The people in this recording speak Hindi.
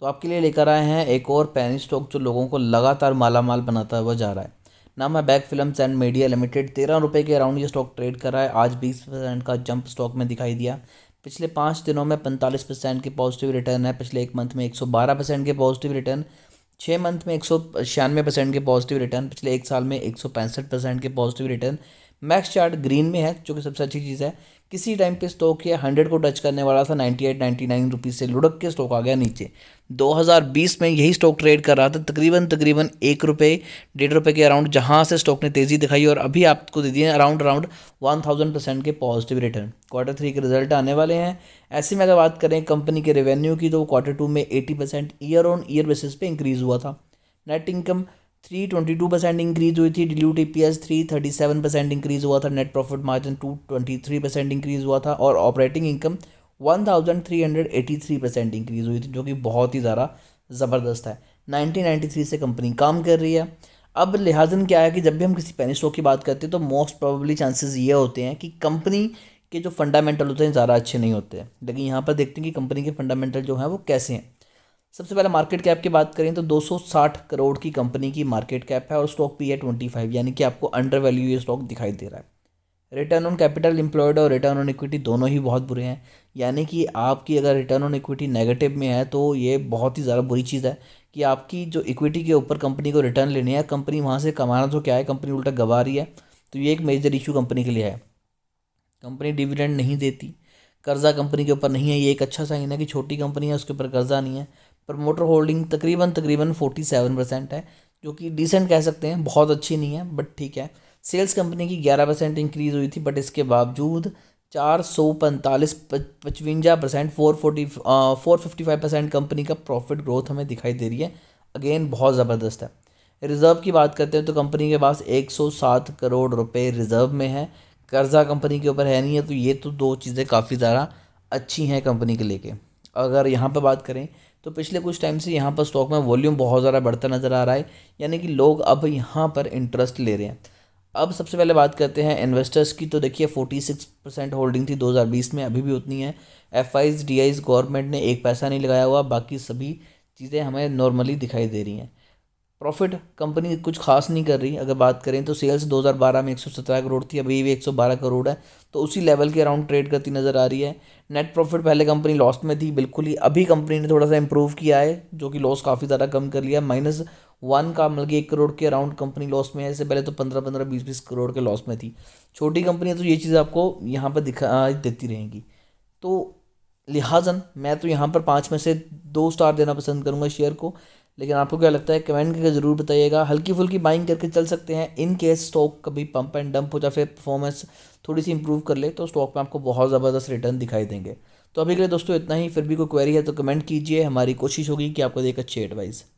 तो आपके लिए लेकर आए हैं एक और पैनी स्टॉक जो लोगों को लगातार माला माल बनाता हुआ जा रहा है नाम है Bag Film and Media Limited तेरह रुपये के अराउंड ये स्टॉक ट्रेड कर रहा है आज बीस परसेंट का जंप स्टॉक में दिखाई दिया पिछले पाँच दिनों में पैंतालीस परसेंट की पॉजिटिव रिटर्न है पिछले एक मंथ में एक सौ बारह परसेंट के पॉजिटिव रिटर्न छः मंथ में एक सौ छियानवे परसेंट के पॉजिटिव रिटर्न पिछले एक साल में एक सौ पैंसठ परसेंट के positive return max chart green में है जो कि सबसे अच्छी चीज़ है किसी टाइम पे स्टॉक ये हंड्रेड को टच करने वाला था ninety eight ninety nine rupees से लुढ़क के स्टॉक आ गया नीचे 2020 में यही स्टॉक ट्रेड कर रहा था तकरीबन तकरीबन एक रुपये डेढ़ रुपये के अराउंड जहाँ से स्टॉक ने तेज़ी दिखाई और अभी आपको दे दिए around around one thousand percent के पॉजिटिव रिटर्न क्वार्टर थ्री के रिजल्ट आने वाले हैं ऐसे में अगर बात करें कंपनी के रेवेन्यू की तो क्वार्टर टू में eighty percent year on year basis पे इंक्रीज़ हुआ था net income three twenty two percent increase हुई थी dilute E P S three thirty seven percent increase हुआ था net profit margin two twenty three percent increase हुआ था और operating income one thousand three hundred eighty three percent increase हुई थी जो कि बहुत ही ज़्यादा ज़बरदस्त है नाइनटीन नाइन्टी थ्री से कंपनी काम कर रही है अब लिहाजन क्या है कि जब भी हम किसी पेनी स्टॉक की बात करते हैं तो मोस्ट प्रोबेबली चांसेस ये होते हैं कि कंपनी के जो फंडामेंटल होते हैं ज़्यादा अच्छे नहीं होते हैं लेकिन यहाँ पर देखते हैं कि कंपनी के फंडामेंटल जो हैं वो कैसे हैं सबसे पहले मार्केट कैप की बात करें तो 260 करोड़ की कंपनी की मार्केट कैप है और स्टॉक पी है फाइव यानी कि आपको अंडर वैल्यू ये स्टॉक दिखाई दे रहा है रिटर्न ऑन कैपिटल एम्प्लॉयड और रिटर्न ऑन इक्विटी दोनों ही बहुत बुरे हैं यानी कि आपकी अगर रिटर्न ऑन इक्विटी नेगेटिव में है तो ये बहुत ही ज़्यादा बुरी चीज़ है कि आपकी जो इक्विटी के ऊपर कंपनी को रिटर्न लेनी है कंपनी वहाँ से कमाना तो क्या है कंपनी उल्टा गवा रही है तो ये एक मेजर इशू कंपनी के लिए है कंपनी डिविडेंड नहीं देती कर्जा कंपनी के ऊपर नहीं है ये एक अच्छा साइन है कि छोटी कंपनी है उसके ऊपर कर्जा नहीं है प्रमोटर होल्डिंग तकरीबन तकरीबन फोर्टी सेवन परसेंट है जो कि डिसेंट कह सकते हैं बहुत अच्छी नहीं है बट ठीक है सेल्स कंपनी की ग्यारह परसेंट इंक्रीज़ हुई थी बट इसके बावजूद चार सौ पैंतालीस पचवंजा percent four forty four fifty five percent company का प्रॉफिट ग्रोथ हमें दिखाई दे रही है अगेन बहुत ज़बरदस्त है रिज़र्व की बात करते हैं तो कंपनी के पास एक सौ सात करोड़ रुपए रिज़र्व में है कर्जा कंपनी के ऊपर है नहीं है तो ये तो दो चीज़ें काफ़ी ज़्यादा अच्छी हैं कंपनी के लेके अगर यहाँ पर बात करें तो पिछले कुछ टाइम से यहाँ पर स्टॉक में वॉल्यूम बहुत ज़्यादा बढ़ता नज़र आ रहा है यानी कि लोग अब यहाँ पर इंटरेस्ट ले रहे हैं अब सबसे पहले बात करते हैं इन्वेस्टर्स की तो देखिए फोर्टी सिक्स परसेंट होल्डिंग थी दो हज़ार बीस में अभी भी उतनी है F IIs D IIs government ने एक पैसा नहीं लगाया हुआ बाकी सभी चीज़ें हमें नॉर्मली दिखाई दे रही हैं प्रॉफिट कंपनी कुछ खास नहीं कर रही अगर बात करें तो सेल्स 2012 में 117 करोड़ थी अभी भी 112 करोड़ है तो उसी लेवल के अराउंड ट्रेड करती नज़र आ रही है नेट प्रॉफिट पहले कंपनी लॉस में थी बिल्कुल ही अभी कंपनी ने थोड़ा सा इम्प्रूव किया है जो कि लॉस काफ़ी ज़्यादा कम कर लिया माइनस वन का मतलब कि एक करोड़ के अराउंड कंपनी लॉस में है इससे पहले तो पंद्रह पंद्रह बीस बीस करोड़ के लॉस में थी छोटी कंपनी तो ये चीज़ आपको यहाँ पर दिखा देती रहेंगी तो लिहाजन मैं तो यहाँ पर पाँच में से दो स्टार देना पसंद करूँगा शेयर को लेकिन आपको क्या लगता है कमेंट करके ज़रूर बताइएगा हल्की फुल्की बाइंग करके चल सकते हैं इन केस स्टॉक कभी पंप एंड डंप हो जाए फिर परफॉर्मेंस थोड़ी सी इंप्रूव कर ले तो स्टॉक में आपको बहुत ज़बरदस्त रिटर्न दिखाई देंगे तो अभी के लिए दोस्तों इतना ही फिर भी कोई क्वेरी है तो कमेंट कीजिए हमारी कोशिश होगी कि आपको देखिए अच्छी एडवाइस